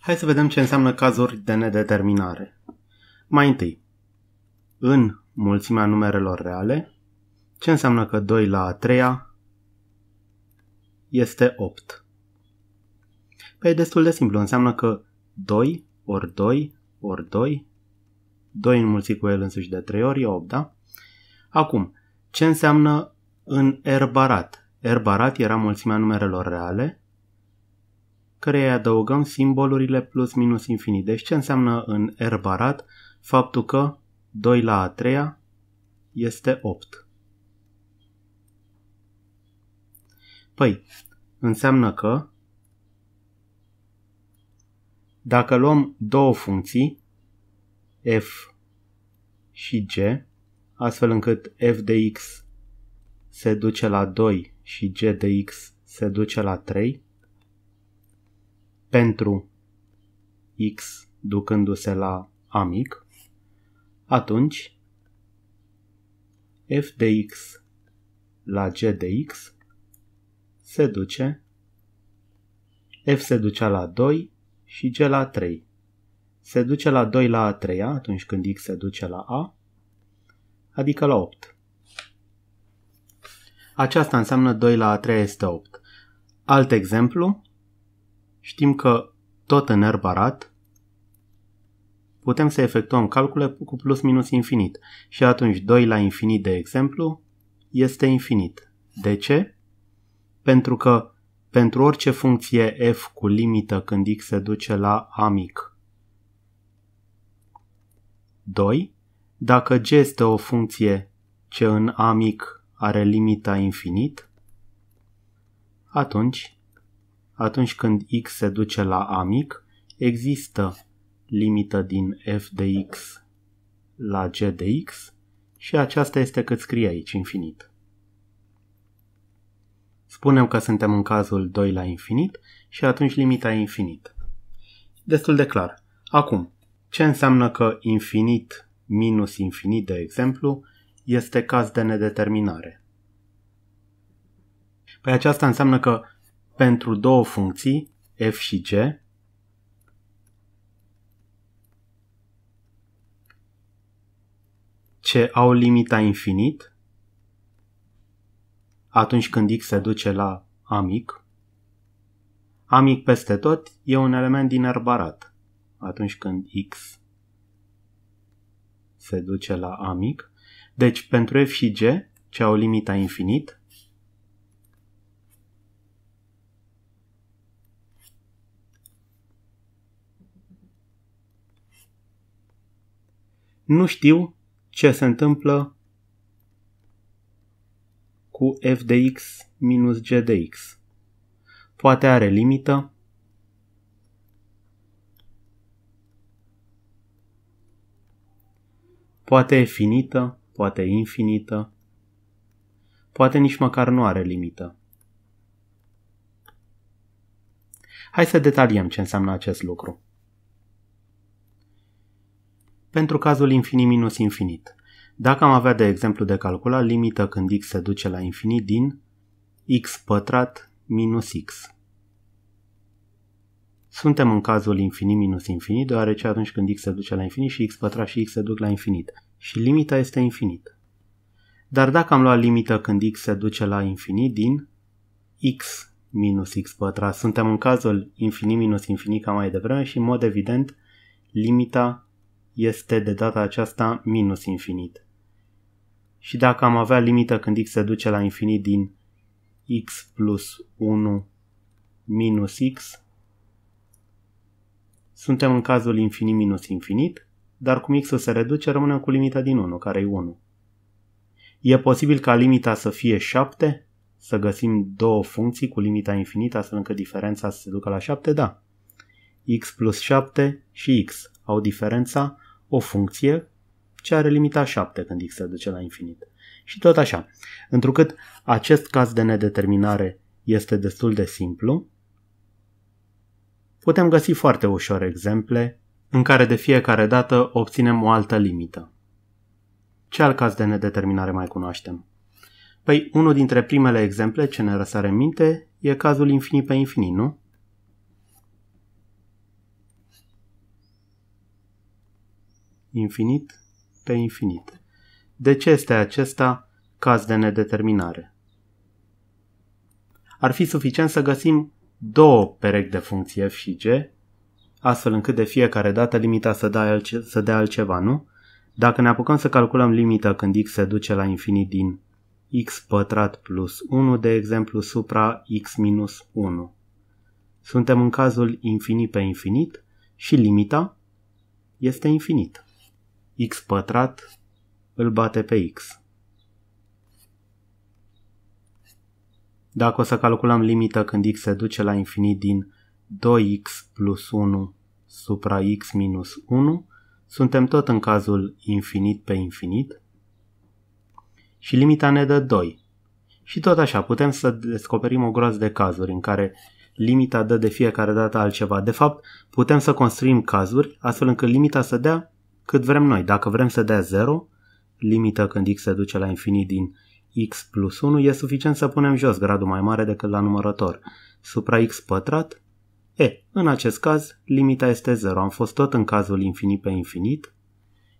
Hai să vedem ce înseamnă cazuri de nedeterminare. Mai întâi, în mulțimea numerelor reale, ce înseamnă că 2 la a 3 este 8. Păi e destul de simplu, înseamnă că 2 ori 2 ori 2, 2 înmulțit cu el însuși de 3 ori e 8, da? Acum, ce înseamnă în R barat? R barat era mulțimea numerelor reale care îi adăugăm simbolurile plus minus infinit. Deci ce înseamnă în R barat faptul că 2 la a treia este 8. Păi, înseamnă că dacă luăm două funcții, f și g, astfel încât f de x se duce la 2 și g de x se duce la 3, pentru X ducându-se la A mic, atunci f de x la g de x se duce f se ducea la 2 și g la 3. Se duce la 2 la a 3 atunci când x se duce la a, adică la 8. Aceasta înseamnă 2 la a 3 este 8. Alt exemplu, știm că tot în R barat putem să efectuăm calcule cu plus minus infinit și atunci 2 la infinit, de exemplu, este infinit. De ce? Pentru că pentru orice funcție f cu limită când x se duce la a mic 2, dacă g este o funcție ce în a mic are limita infinit, atunci atunci când x se duce la a mic, există limită din f de x la g de x și aceasta este cât scrie aici, infinit. Spunem că suntem în cazul 2 la infinit și atunci limita e infinit. Destul de clar. Acum, ce înseamnă că infinit minus infinit, de exemplu, este caz de nedeterminare? Păi aceasta înseamnă că pentru două funcții, f și g, ce au limita infinit atunci când x se duce la a mic. A mic peste tot e un element din arbarat. Atunci când x se duce la a mic. Deci pentru f și g, ce au limita infinit, Nu știu ce se întâmplă cu f de x minus g de x. Poate are limită. Poate e finită, poate e infinită. Poate nici măcar nu are limită. Hai să detaliem ce înseamnă acest lucru pentru cazul infinit minus infinit. Dacă am avea de exemplu de calculat limită când x se duce la infinit din x pătrat minus x. Suntem în cazul infinit minus infinit, deoarece atunci când x se duce la infinit și x pătrat și x se duc la infinit. Și limita este infinit. Dar dacă am luat limită când x se duce la infinit din x minus x pătrat, suntem în cazul infinit minus infinit ca mai devreme și în mod evident limita este de data aceasta minus infinit. Și dacă am avea limită când x se duce la infinit din x plus 1 minus x, suntem în cazul infinit minus infinit, dar cum x-ul se reduce, rămânem cu limita din 1, care e 1. E posibil ca limita să fie 7? Să găsim două funcții cu limita infinită astfel încât diferența să se ducă la 7? Da. x plus 7 și x au diferența o funcție ce are limita 7 când x se duce la infinit. Și tot așa. Întrucât acest caz de nedeterminare este destul de simplu, putem găsi foarte ușor exemple în care de fiecare dată obținem o altă limită. Ce alt caz de nedeterminare mai cunoaștem? Păi, unul dintre primele exemple ce ne răsare în minte e cazul infinit pe infinit, nu? infinit pe infinit. De ce este acesta caz de nedeterminare? Ar fi suficient să găsim două perechi de funcție f și g, astfel încât de fiecare dată limita să dea, altce- să dea altceva, nu? Dacă ne apucăm să calculăm limita când x se duce la infinit din x pătrat plus 1, de exemplu, supra x minus 1. Suntem în cazul infinit pe infinit și limita este infinită x pătrat îl bate pe x. Dacă o să calculăm limita când x se duce la infinit din 2x plus 1 supra x minus 1, suntem tot în cazul infinit pe infinit și limita ne dă 2. Și tot așa, putem să descoperim o groază de cazuri în care limita dă de fiecare dată altceva. De fapt, putem să construim cazuri astfel încât limita să dea cât vrem noi. Dacă vrem să dea 0, limită când x se duce la infinit din x plus 1, e suficient să punem jos gradul mai mare decât la numărător. Supra x pătrat? E, în acest caz, limita este 0. Am fost tot în cazul infinit pe infinit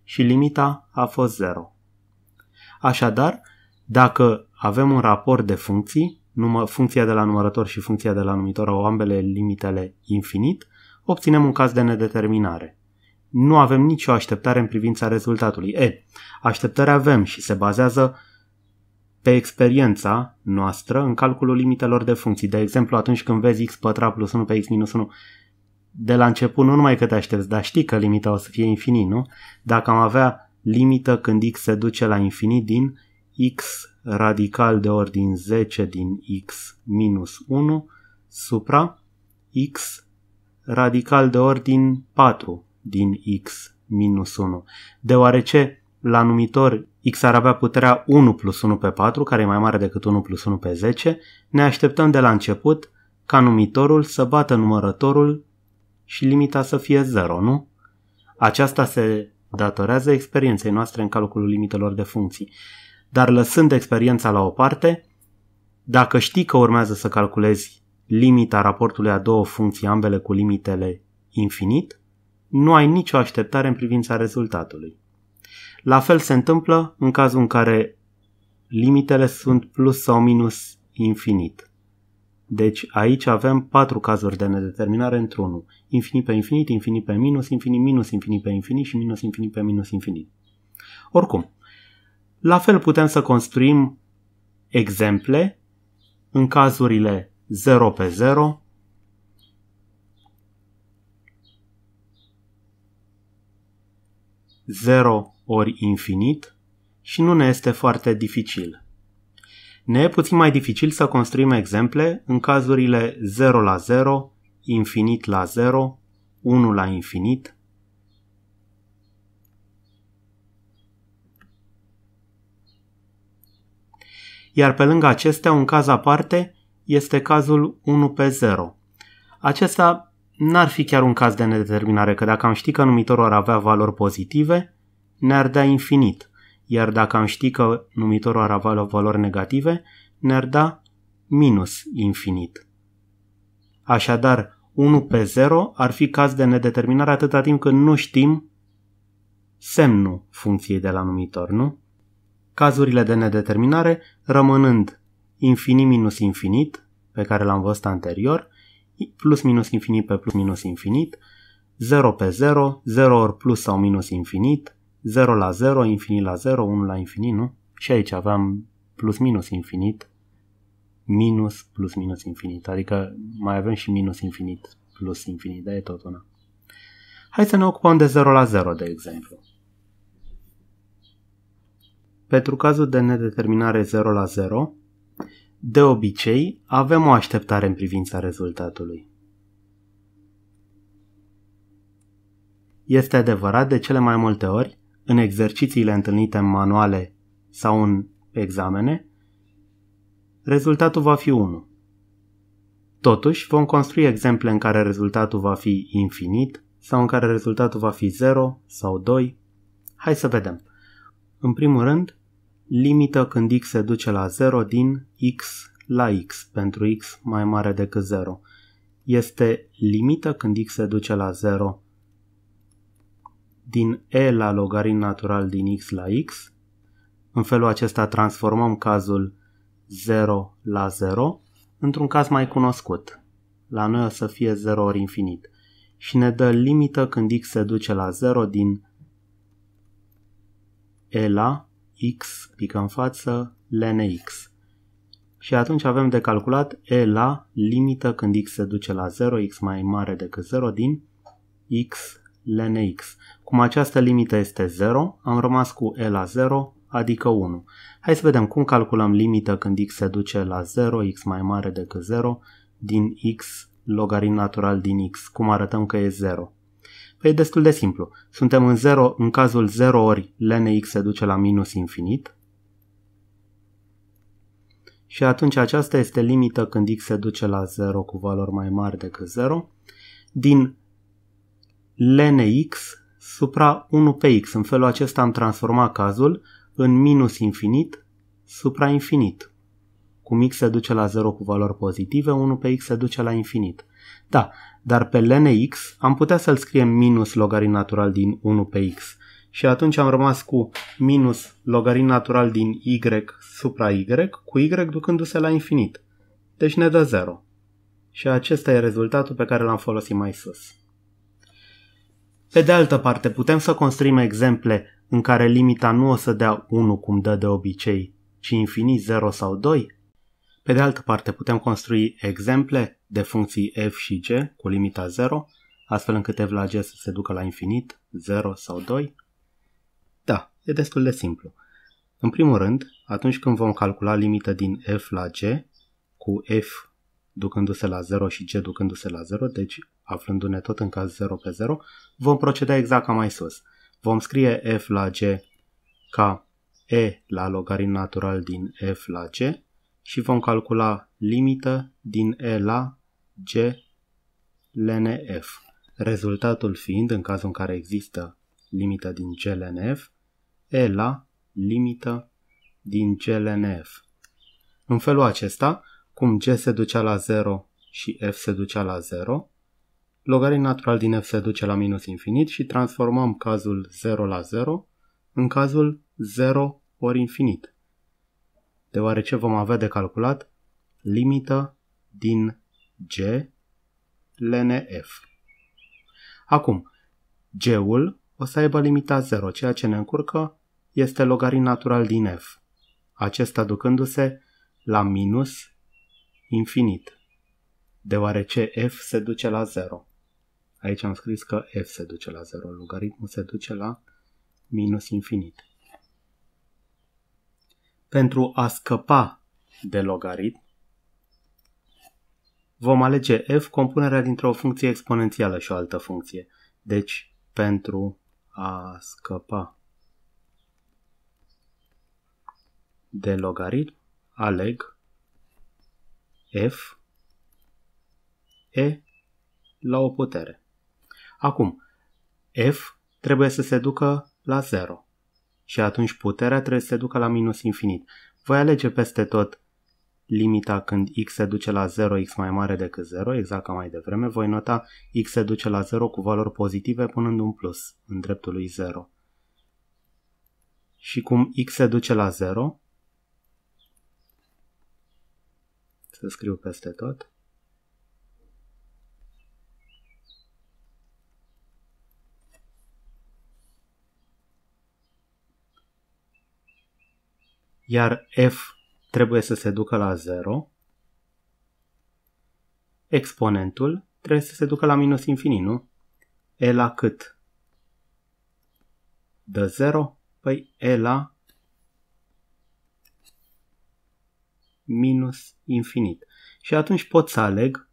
și limita a fost 0. Așadar, dacă avem un raport de funcții, numă, funcția de la numărător și funcția de la numitor au ambele limitele infinit, obținem un caz de nedeterminare nu avem nicio așteptare în privința rezultatului. E, așteptări avem și se bazează pe experiența noastră în calculul limitelor de funcții. De exemplu, atunci când vezi x pătrat plus 1 pe x minus 1, de la început nu numai că te aștepți, dar știi că limita o să fie infinit, nu? Dacă am avea limită când x se duce la infinit din x radical de ordin 10 din x minus 1 supra x radical de ordin 4 din x minus 1, deoarece la numitor x ar avea puterea 1 plus 1 pe 4, care e mai mare decât 1 plus 1 pe 10, ne așteptăm de la început ca numitorul să bată numărătorul și limita să fie 0, nu? Aceasta se datorează experienței noastre în calculul limitelor de funcții. Dar lăsând experiența la o parte, dacă știi că urmează să calculezi limita raportului a două funcții, ambele cu limitele infinit, nu ai nicio așteptare în privința rezultatului. La fel se întâmplă în cazul în care limitele sunt plus sau minus infinit. Deci aici avem patru cazuri de nedeterminare într-unul. Infinit pe infinit, infinit pe minus, infinit minus, infinit pe infinit și minus infinit pe minus infinit. Oricum, la fel putem să construim exemple în cazurile 0 pe 0, 0 ori infinit și nu ne este foarte dificil. Ne e puțin mai dificil să construim exemple în cazurile 0 la 0, infinit la 0, 1 la infinit. Iar pe lângă acestea, un caz aparte este cazul 1 pe 0. Acesta n-ar fi chiar un caz de nedeterminare, că dacă am ști că numitorul ar avea valori pozitive, ne-ar da infinit. Iar dacă am ști că numitorul ar avea valori negative, ne-ar da minus infinit. Așadar, 1 pe 0 ar fi caz de nedeterminare atâta timp cât nu știm semnul funcției de la numitor, nu? Cazurile de nedeterminare rămânând infinit minus infinit, pe care l-am văzut anterior, plus minus infinit pe plus minus infinit, 0 pe 0, 0 ori plus sau minus infinit, 0 la 0, infinit la 0, 1 la infinit, nu? Și aici aveam plus minus infinit, minus plus minus infinit, adică mai avem și minus infinit plus infinit, dar e tot una. Hai să ne ocupăm de 0 la 0, de exemplu. Pentru cazul de nedeterminare 0 la 0, de obicei, avem o așteptare în privința rezultatului. Este adevărat de cele mai multe ori, în exercițiile întâlnite în manuale sau în examene, rezultatul va fi 1. Totuși, vom construi exemple în care rezultatul va fi infinit sau în care rezultatul va fi 0 sau 2. Hai să vedem. În primul rând, limită când x se duce la 0 din x la x pentru x mai mare decât 0. Este limită când x se duce la 0 din e la logarit natural din x la x. În felul acesta transformăm cazul 0 la 0 într-un caz mai cunoscut. La noi o să fie 0 ori infinit. Și ne dă limită când x se duce la 0 din e la x pică în față ln x. Și atunci avem de calculat e la limită când x se duce la 0, x mai mare decât 0 din x ln x. Cum această limită este 0, am rămas cu e la 0, adică 1. Hai să vedem cum calculăm limită când x se duce la 0, x mai mare decât 0, din x logaritm natural din x, cum arătăm că e 0. Păi e destul de simplu. Suntem în 0, în cazul 0 ori ln x se duce la minus infinit. Și atunci aceasta este limită când x se duce la 0 cu valori mai mari decât 0 din ln x supra 1 pe x. În felul acesta am transformat cazul în minus infinit supra infinit. Cum x se duce la 0 cu valori pozitive, 1 pe x se duce la infinit. Da, dar pe ln x am putea să-l scriem minus logarit natural din 1 pe x. Și atunci am rămas cu minus logarit natural din y supra y, cu y ducându-se la infinit. Deci ne dă 0. Și acesta e rezultatul pe care l-am folosit mai sus. Pe de altă parte, putem să construim exemple în care limita nu o să dea 1 cum dă de obicei, ci infinit 0 sau 2? Pe de altă parte, putem construi exemple de funcții f și g cu limita 0, astfel încât f la g să se ducă la infinit, 0 sau 2? Da, e destul de simplu. În primul rând, atunci când vom calcula limită din f la g, cu f ducându-se la 0 și g ducându-se la 0, deci aflându-ne tot în caz 0 pe 0, vom proceda exact ca mai sus. Vom scrie f la g ca e la logaritm natural din f la g și vom calcula limită din e la G, LNF. Rezultatul fiind, în cazul în care există limită din GLNF, E la limită din GLNF. În felul acesta, cum G se ducea la 0 și F se ducea la 0, logaritmul natural din F se duce la minus infinit și transformăm cazul 0 la 0 în cazul 0 ori infinit, deoarece vom avea de calculat limită din G, F. Acum, G-ul o să aibă limita 0, ceea ce ne încurcă este logarit natural din F, acesta ducându-se la minus infinit, deoarece F se duce la 0. Aici am scris că F se duce la 0, logaritmul se duce la minus infinit. Pentru a scăpa de logaritm, vom alege f compunerea dintre o funcție exponențială și o altă funcție. Deci, pentru a scăpa de logaritm, aleg f e la o putere. Acum, f trebuie să se ducă la 0 și atunci puterea trebuie să se ducă la minus infinit. Voi alege peste tot limita când x se duce la 0, x mai mare decât 0, exact ca mai devreme, voi nota x se duce la 0 cu valori pozitive punând un plus în dreptul lui 0. Și cum x se duce la 0, să scriu peste tot, iar f trebuie să se ducă la 0. Exponentul trebuie să se ducă la minus infinit, nu? E la cât? De 0? Păi E la minus infinit. Și atunci pot să aleg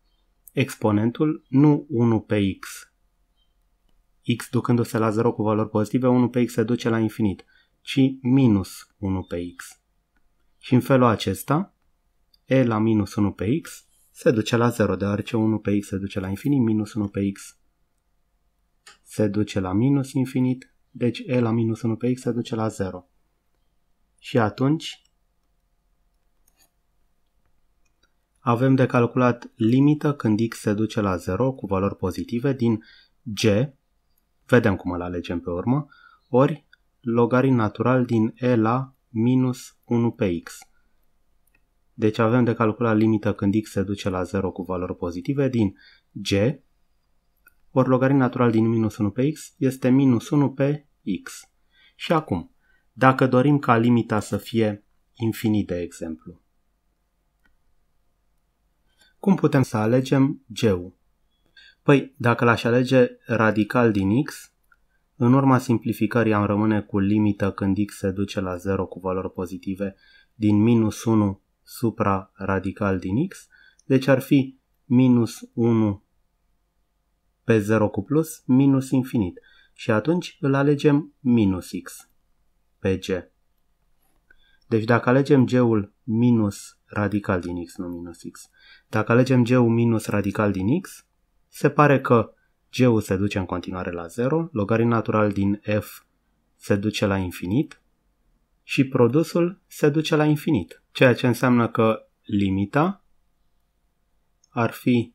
exponentul nu 1 pe x, x ducându-se la 0 cu valori pozitive, 1 pe x se duce la infinit, ci minus 1 pe x. Și în felul acesta, e la minus 1 pe x se duce la 0, deoarece 1 pe x se duce la infinit, minus 1 pe x se duce la minus infinit, deci e la minus 1 pe x se duce la 0. Și atunci avem de calculat limită când x se duce la 0 cu valori pozitive din g, vedem cum îl alegem pe urmă, ori logarit natural din e la minus 1 pe x. Deci avem de calculat limita când x se duce la 0 cu valori pozitive din g, ori logaritm natural din minus 1 pe x este minus 1 pe x. Și acum, dacă dorim ca limita să fie infinit, de exemplu, cum putem să alegem g-ul? Păi, dacă l-aș alege radical din x, în urma simplificării am rămâne cu limită când x se duce la 0 cu valori pozitive din minus 1 supra radical din x, deci ar fi minus 1 pe 0 cu plus minus infinit și atunci îl alegem minus x pe g. Deci dacă alegem g-ul minus radical din x, nu minus x, dacă alegem g-ul minus radical din x, se pare că G-ul se duce în continuare la 0, logaritmul natural din F se duce la infinit și produsul se duce la infinit, ceea ce înseamnă că limita ar fi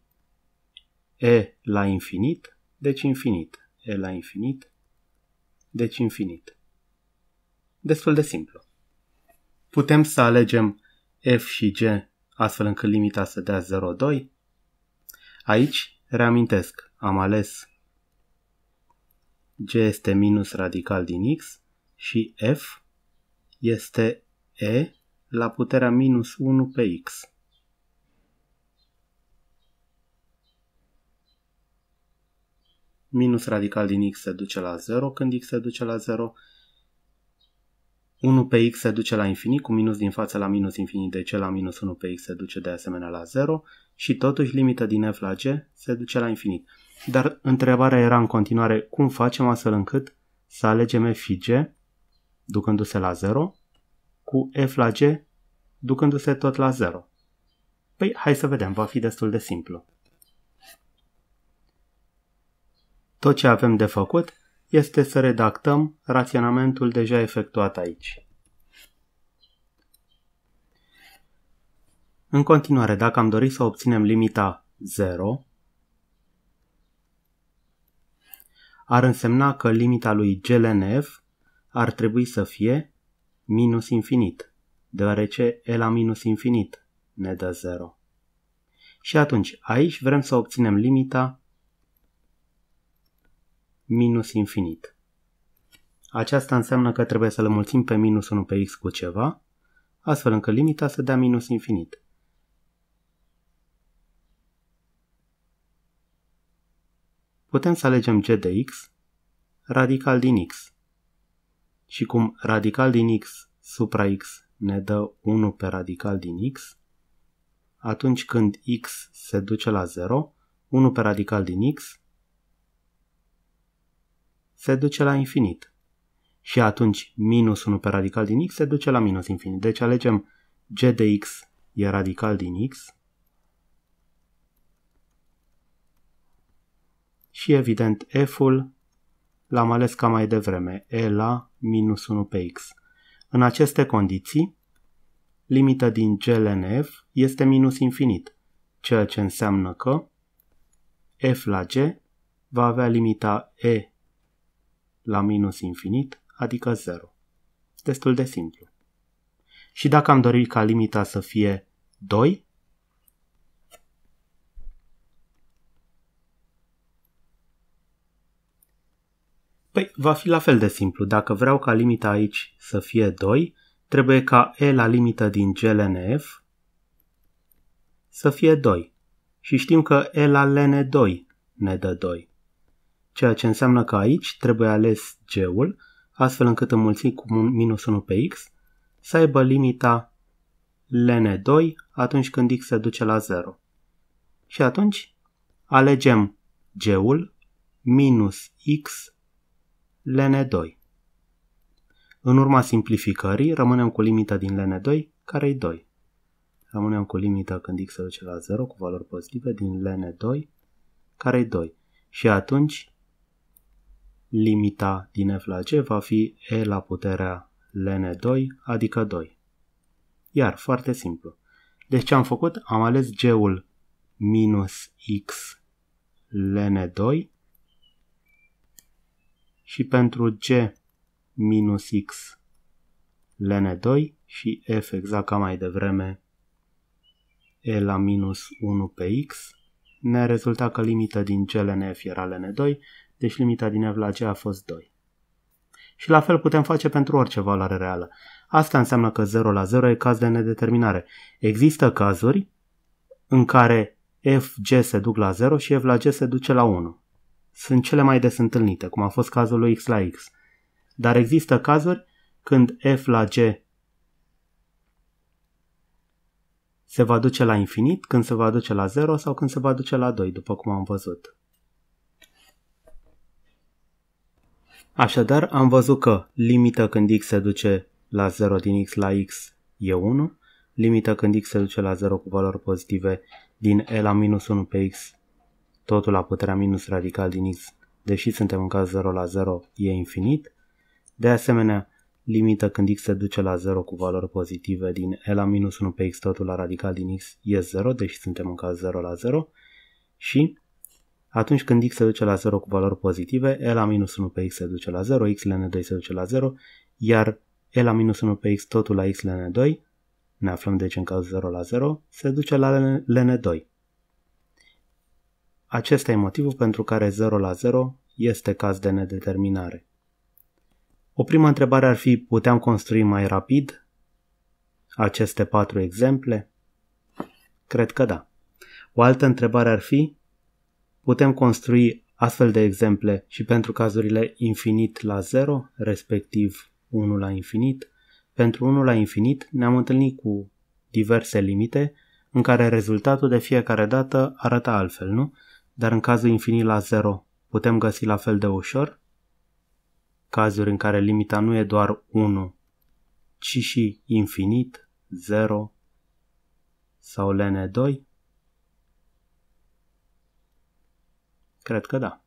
E la infinit, deci infinit. E la infinit, deci infinit. Destul de simplu. Putem să alegem F și G astfel încât limita să dea 0,2. Aici Reamintesc, am ales g este minus radical din x și f este e la puterea minus 1 pe x. Minus radical din x se duce la 0 când x se duce la 0 1 pe x se duce la infinit, cu minus din față la minus infinit, deci la minus 1 pe x se duce de asemenea la 0 și totuși limita din f la g se duce la infinit. Dar întrebarea era în continuare cum facem astfel încât să alegem f și g ducându-se la 0 cu f la g ducându-se tot la 0. Păi hai să vedem, va fi destul de simplu. Tot ce avem de făcut este să redactăm raționamentul deja efectuat aici. În continuare, dacă am dorit să obținem limita 0, ar însemna că limita lui GLNF ar trebui să fie minus infinit, deoarece E la minus infinit ne dă 0. Și atunci, aici vrem să obținem limita minus infinit. Aceasta înseamnă că trebuie să le pe minus 1 pe x cu ceva, astfel încât limita să dea minus infinit. Putem să alegem g de x, radical din x. Și cum radical din x supra x ne dă 1 pe radical din x, atunci când x se duce la 0, 1 pe radical din x se duce la infinit. Și atunci minus 1 pe radical din x se duce la minus infinit. Deci alegem g de x e radical din x și evident f-ul l-am ales ca mai devreme, e la minus 1 pe x. În aceste condiții, limita din g ln f este minus infinit, ceea ce înseamnă că f la g va avea limita e la minus infinit, adică 0. Destul de simplu. Și dacă am dorit ca limita să fie 2, Păi, va fi la fel de simplu. Dacă vreau ca limita aici să fie 2, trebuie ca e la limită din GLNF să fie 2. Și știm că e la LN2 ne dă 2 ceea ce înseamnă că aici trebuie ales g-ul, astfel încât înmulțit cu minus 1 pe x, să aibă limita ln2 atunci când x se duce la 0. Și atunci alegem g-ul minus x ln2. În urma simplificării rămânem cu limita din ln2 care e 2. Rămânem cu limita când x se duce la 0 cu valori pozitive din ln2 care e 2. Și atunci limita din f la g va fi e la puterea ln 2, adică 2. Iar, foarte simplu. Deci ce am făcut? Am ales g-ul minus x ln 2 și pentru g minus x ln 2 și f exact ca mai devreme e la minus 1 pe x ne rezulta că limita din g ln f era ln 2 deci limita din la G a fost 2. Și la fel putem face pentru orice valoare reală. Asta înseamnă că 0 la 0 e caz de nedeterminare. Există cazuri în care f, g se duc la 0 și f la g se duce la 1. Sunt cele mai des întâlnite, cum a fost cazul lui x la x. Dar există cazuri când f la g se va duce la infinit, când se va duce la 0 sau când se va duce la 2, după cum am văzut. Așadar, am văzut că limita când x se duce la 0 din x la x e 1, limita când x se duce la 0 cu valori pozitive din e la minus 1 pe x, totul la puterea minus radical din x, deși suntem în caz 0 la 0, e infinit. De asemenea, limita când x se duce la 0 cu valori pozitive din e la minus 1 pe x, totul la radical din x, e 0, deși suntem în caz 0 la 0. Și atunci când x se duce la 0 cu valori pozitive, e la minus 1 pe x se duce la 0, x ln 2 se duce la 0, iar e la minus 1 pe x totul la x ln 2, ne aflăm deci în cazul 0 la 0, se duce la ln 2. Acesta e motivul pentru care 0 la 0 este caz de nedeterminare. O primă întrebare ar fi, puteam construi mai rapid aceste patru exemple? Cred că da. O altă întrebare ar fi, Putem construi astfel de exemple și pentru cazurile infinit la 0, respectiv 1 la infinit. Pentru 1 la infinit ne-am întâlnit cu diverse limite în care rezultatul de fiecare dată arăta altfel, nu? Dar în cazul infinit la 0 putem găsi la fel de ușor cazuri în care limita nu e doar 1, ci și infinit, 0 sau ln2 Cred că da.